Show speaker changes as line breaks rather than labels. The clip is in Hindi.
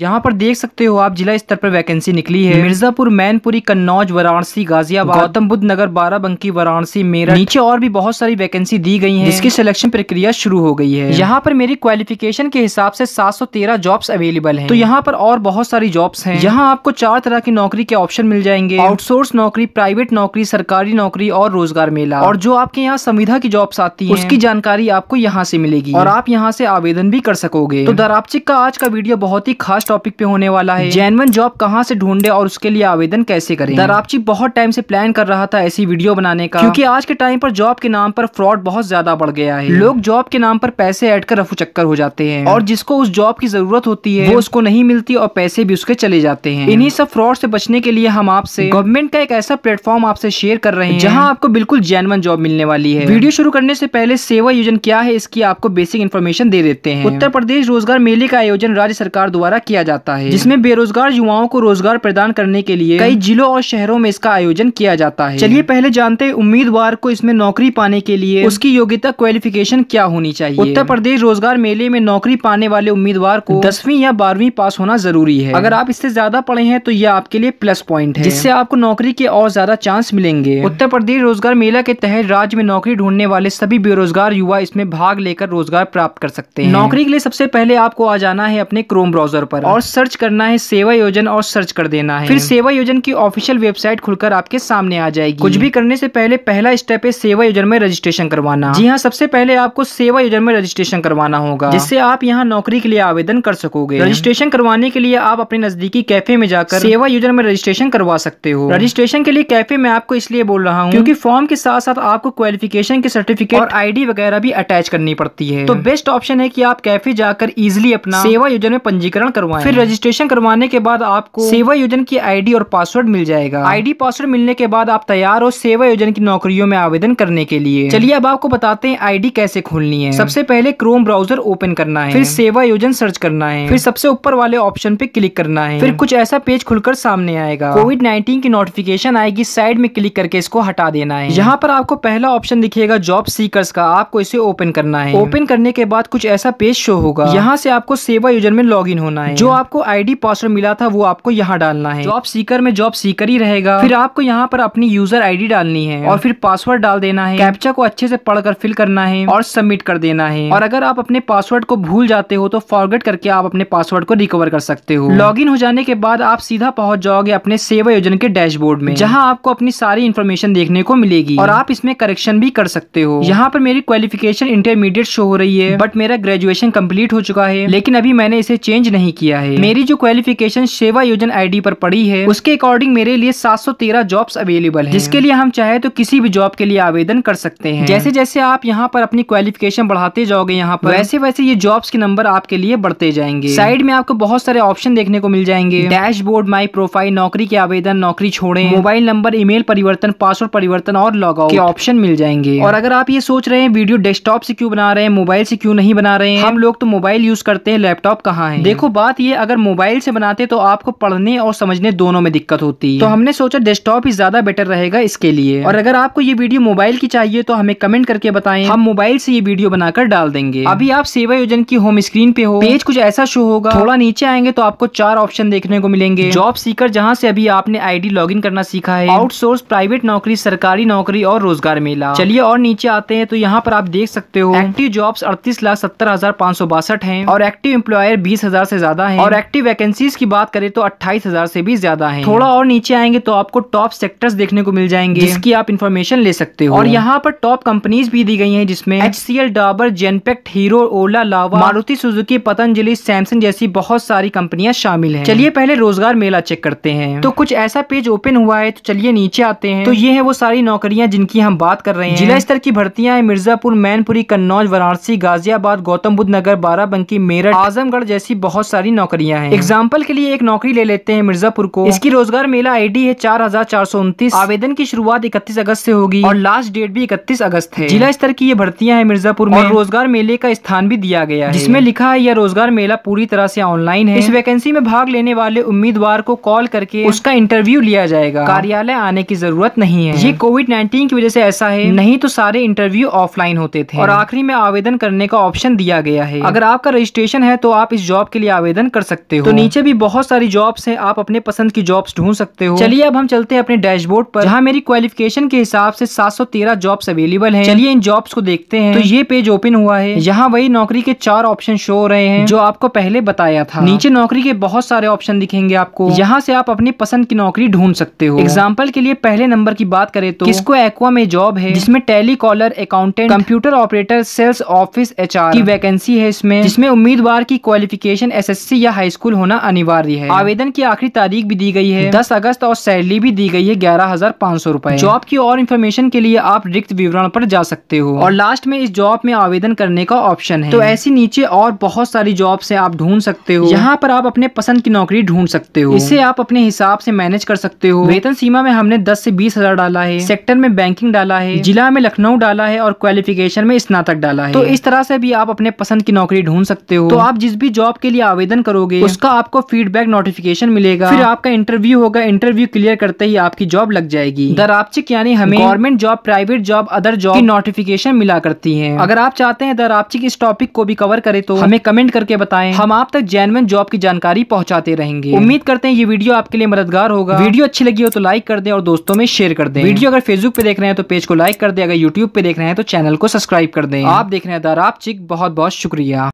यहाँ पर देख सकते हो आप जिला स्तर पर वैकेंसी निकली है मिर्जापुर मैनपुरी कन्नौज वाराणसी गाजियाबाद गौतम बुद्ध नगर बाराबंकी वाराणसी मेरठ नीचे और भी बहुत सारी वैकेंसी दी गई है जिसकी सिलेक्शन प्रक्रिया शुरू हो गई है यहाँ पर मेरी क्वालिफिकेशन के हिसाब से 713 जॉब्स अवेलेबल है तो यहाँ पर और बहुत सारी जॉब्स है यहाँ आपको चार तरह की नौकरी के ऑप्शन मिल जाएंगे आउटसोर्स नौकरी प्राइवेट नौकरी सरकारी नौकरी और रोजगार मेला और जो आपके यहाँ संविधा की जॉब्स आती है उसकी जानकारी आपको यहाँ से मिलेगी और आप यहाँ से आवेदन भी कर सकोगे तो दरापचिक का आज का वीडियो बहुत ही खास खास टॉपिक पे होने वाला है जेनवन जॉब कहाँ से ढूंढे और उसके लिए आवेदन कैसे करें दराबची बहुत टाइम से प्लान कर रहा था ऐसी वीडियो बनाने का क्योंकि आज के टाइम पर जॉब के नाम पर फ्रॉड बहुत ज्यादा बढ़ गया है लोग जॉब के नाम पर पैसे ऐड कर रफू चक्कर हो जाते हैं और जिसको उस जॉब की जरूरत होती है वो उसको नहीं मिलती और पैसे भी उसके चले जाते हैं इन्हीं सब फ्रॉड से बचने के लिए हम आपसे गवर्नमेंट का एक ऐसा प्लेटफॉर्म आपसे शेयर कर रहे हैं जहाँ आपको बिल्कुल जेनवन जॉब मिलने वाली है वीडियो शुरू करने से पहले सेवा योजन क्या है इसकी आपको बेसिक इन्फॉर्मेशन दे देते हैं उत्तर प्रदेश रोजगार मेले का आयोजन राज्य सरकार द्वारा किया किया जाता है जिसमें बेरोजगार युवाओं को रोजगार प्रदान करने के लिए कई जिलों और शहरों में इसका आयोजन किया जाता है चलिए पहले जानते हैं उम्मीदवार को इसमें नौकरी पाने के लिए उसकी योग्यता क्वालिफिकेशन क्या होनी चाहिए उत्तर प्रदेश रोजगार मेले में नौकरी पाने वाले उम्मीदवार को दसवीं या बारहवीं पास होना जरूरी है अगर आप इससे ज्यादा पढ़े हैं तो यह आपके लिए प्लस पॉइंट है जिससे आपको नौकरी के और ज्यादा चांस मिलेंगे उत्तर प्रदेश रोजगार मेला के तहत राज्य में नौकरी ढूंढने वाले सभी बेरोजगार युवा इसमें भाग लेकर रोजगार प्राप्त कर सकते हैं नौकरी के लिए सबसे पहले आपको आ जाना है अपने क्रोम ब्राउजर पर और सर्च करना है सेवा योजन और सर्च कर देना है फिर सेवा योजन की ऑफिशियल वेबसाइट खुलकर आपके सामने आ जाएगी कुछ भी करने से पहले पहला स्टेप है सेवा योजन में रजिस्ट्रेशन करवाना जी हाँ सबसे पहले आपको सेवा योजन में रजिस्ट्रेशन करवाना होगा जिससे आप यहाँ नौकरी के लिए आवेदन कर सकोगे रजिस्ट्रेशन करवाने के लिए आप अपने नजदीकी कैफे में जाकर सेवा योजन में रजिस्ट्रेशन करवा सकते हो रजिस्ट्रेशन के लिए कैफे में आपको इसलिए बोल रहा हूँ क्योंकि फॉर्म के साथ साथ आपको क्वालिफिकेशन के सर्टिफिकेट और आईडी वगैरह भी अटैच करनी पड़ती है तो बेस्ट ऑप्शन है की आप कैफे जाकर इजिली अपना सेवा योजना में पंजीकरण करवा हुआ फिर रजिस्ट्रेशन करवाने के बाद आपको सेवा योजन की आईडी और पासवर्ड मिल जाएगा आईडी पासवर्ड मिलने के बाद आप तैयार हो सेवा योजन की नौकरियों में आवेदन करने के लिए चलिए अब आपको बताते हैं आईडी कैसे खोलनी है सबसे पहले क्रोम ब्राउजर ओपन करना है फिर सेवा योजन सर्च करना है फिर सबसे ऊपर वाले ऑप्शन पे क्लिक करना है फिर कुछ ऐसा पेज खुलकर सामने आएगा कोविड नाइन्टीन की नोटिफिकेशन आएगी साइड में क्लिक करके इसको हटा देना है यहाँ पर आपको पहला ऑप्शन दिखेगा जॉब सीकर्स का आपको इसे ओपन करना है ओपन करने के बाद कुछ ऐसा पेज शो होगा यहाँ से आपको सेवा योजन में लॉग होना है जो आपको आईडी पासवर्ड मिला था वो आपको यहाँ डालना है जॉब सीकर में जॉब सीकर ही रहेगा फिर आपको यहाँ पर अपनी यूजर आईडी डालनी है और फिर पासवर्ड डाल देना है कैप्चा को अच्छे से पढ़कर फिल करना है और सबमिट कर देना है और अगर आप अपने पासवर्ड को भूल जाते हो तो फॉरवर्ड करके आप अपने पासवर्ड को रिकवर कर सकते हो लॉग हो जाने के बाद आप सीधा पहुंच जाओगे अपने सेवा योजना के डैशबोर्ड में जहाँ आपको अपनी सारी इन्फॉर्मेशन देखने को मिलेगी और आप इसमें करेक्शन भी कर सकते हो यहाँ पर मेरी क्वालिफिकेशन इंटरमीडिएट शो हो रही है बट मेरा ग्रेजुएशन कम्प्लीट हो चुका है लेकिन अभी मैंने इसे चेंज नहीं किया गया है मेरी जो क्वालिफिकेशन सेवा योजन आईडी पर पड़ी है उसके अकॉर्डिंग मेरे लिए 713 जॉब्स अवेलेबल है जिसके लिए हम चाहे तो किसी भी जॉब के लिए आवेदन कर सकते हैं जैसे जैसे आप यहाँ पर अपनी क्वालिफिकेशन बढ़ाते जाओगे यहाँ पर वैसे वैसे ये जॉब्स के नंबर आपके लिए बढ़ते जाएंगे साइड में आपको बहुत सारे ऑप्शन देखने को मिल जाएंगे डैशबोर्ड माई प्रोफाइल नौकरी के आवेदन नौकरी छोड़े मोबाइल नंबर ईमेल परिवर्तन पासवर्ड परिवर्तन और लॉग के ऑप्शन मिल जाएंगे और अगर आप ये सोच रहे हैं वीडियो डेस्कटॉप से क्यों बना रहे हैं मोबाइल से क्यों नहीं बना रहे हैं हम लोग तो मोबाइल यूज करते हैं लैपटॉप कहाँ है देखो बात ये अगर मोबाइल से बनाते तो आपको पढ़ने और समझने दोनों में दिक्कत होती तो हमने सोचा डेस्कटॉप ही ज्यादा बेटर रहेगा इसके लिए और अगर आपको ये वीडियो मोबाइल की चाहिए तो हमें कमेंट करके बताएं हम मोबाइल से ये वीडियो बनाकर डाल देंगे अभी आप सेवा योजन की होम स्क्रीन पे हो पेज कुछ ऐसा शो होगा थोड़ा नीचे आएंगे तो आपको चार ऑप्शन देखने को मिलेंगे जॉब सीकर जहाँ से अभी आपने आईडी लॉगिन करना सीखा है आउटसोर्स प्राइवेट नौकरी सरकारी नौकरी और रोजगार मेला चलिए और नीचे आते हैं तो यहाँ पर आप देख सकते हो एक्टिव जॉब्स अड़तीस लाख सत्तर हजार पाँच सौ बासठ है और एक्टिव एम्प्लॉयर बीस हजार से ज्यादा ज्यादा है और एक्टिव वैकेंसीज की बात करें तो अट्ठाईस हजार से भी ज्यादा है थोड़ा और नीचे आएंगे तो आपको टॉप सेक्टर्स देखने को मिल जाएंगे जिसकी आप इन्फॉर्मेशन ले सकते हो और यहाँ पर टॉप कंपनीज भी दी गई है जिसमें H C L Dabur Genpact Hero Ola Lava Maruti Suzuki Patanjali Samsung जैसी बहुत सारी कंपनियां शामिल है चलिए पहले रोजगार मेला चेक करते हैं तो कुछ ऐसा पेज ओपन हुआ है तो चलिए नीचे आते हैं तो ये है वो सारी नौकरियां जिनकी हम बात कर रहे हैं जिला स्तर की भर्तियां हैं मिर्जापुर मैनपुरी कन्नौज वाराणसी गाजियाबाद गौतम बुद्ध नगर बाराबंकी मेरठ आजमगढ़ जैसी बहुत सारी नौकरियां हैं एग्जाम्पल के लिए एक नौकरी ले लेते हैं मिर्जापुर को इसकी रोजगार मेला आईडी है चार हजार चार सौ उनतीस आवेदन की शुरुआत इकतीस अगस्त से होगी और लास्ट डेट भी इकतीस अगस्त है जिला स्तर की ये भर्तियां हैं मिर्जापुर में रोजगार मेले का स्थान भी दिया गया है जिसमें लिखा है यह रोजगार मेला पूरी तरह से ऑनलाइन है इस वैकेंसी में भाग लेने वाले उम्मीदवार को कॉल करके उसका इंटरव्यू लिया जाएगा कार्यालय आने की जरूरत नहीं है ये कोविड नाइन्टीन की वजह से ऐसा है नहीं तो सारे इंटरव्यू ऑफलाइन होते थे और आखिरी में आवेदन करने का ऑप्शन दिया गया है अगर आपका रजिस्ट्रेशन है तो आप इस जॉब के लिए आवेदन आवेदन कर सकते तो हो तो नीचे भी बहुत सारी जॉब्स हैं आप अपने पसंद की जॉब्स ढूंढ सकते हो चलिए अब हम चलते हैं अपने डैशबोर्ड पर जहाँ मेरी क्वालिफिकेशन के हिसाब से 713 जॉब्स अवेलेबल है चलिए इन जॉब्स को देखते हैं तो ये पेज ओपन हुआ है यहाँ वही नौकरी के चार ऑप्शन शो हो रहे हैं जो आपको पहले बताया था नीचे नौकरी के बहुत सारे ऑप्शन दिखेंगे आपको यहाँ से आप अपनी पसंद की नौकरी ढूंढ सकते हो एग्जाम्पल के लिए पहले नंबर की बात करें तो किसको एक्वा में जॉब है जिसमें telecaller accountant computer operator sales office H की वैकेंसी है इसमें जिसमें उम्मीदवार की क्वालिफिकेशन एस एसएससी या हाई स्कूल होना अनिवार्य है आवेदन की आखिरी तारीख भी दी गई है दस अगस्त और सैलरी भी दी गई है ग्यारह हजार पाँच सौ रूपए जॉब की और इन्फॉर्मेशन के लिए आप रिक्त विवरण पर जा सकते हो और लास्ट में इस जॉब में आवेदन करने का ऑप्शन है तो ऐसी नीचे और बहुत सारी जॉब ऐसी आप ढूंढ सकते हो यहाँ पर आप अपने पसंद की नौकरी ढूंढ सकते हो इसे आप अपने हिसाब ऐसी मैनेज कर सकते हो वेतन सीमा में हमने दस ऐसी बीस हजार डाला है सेक्टर में बैंकिंग डाला है जिला में लखनऊ डाला है और क्वालिफिकेशन में स्नातक डाला है तो इस तरह से भी आप अपने पसंद की नौकरी ढूंढ सकते हो तो आप जिस भी जॉब के लिए आवेदन करोगे उसका आपको फीडबैक नोटिफिकेशन मिलेगा फिर आपका इंटरव्यू होगा इंटरव्यू क्लियर करते ही आपकी जॉब लग जाएगी चिक यानी हमें government job private job other job की नोटिफिकेशन मिला करती है अगर आप चाहते हैं दरापचिक इस टॉपिक को भी कवर करे तो हमें कमेंट करके बताए हम आप तक जेनवन जॉब की जानकारी पहुँचाते रहेंगे उम्मीद करते हैं ये वीडियो आपके लिए मददगार होगा वीडियो अच्छी लगी हो तो लाइक कर दे और दोस्तों में शेयर कर दे वीडियो अगर फेसबुक पे देख रहे हैं तो पेज को लाइक कर दे अगर यूट्यूब पे देख रहे हैं तो चैनल को सब्सक्राइब कर दे आप देख रहे हैं दर आप चिक बहुत बहुत शुक्रिया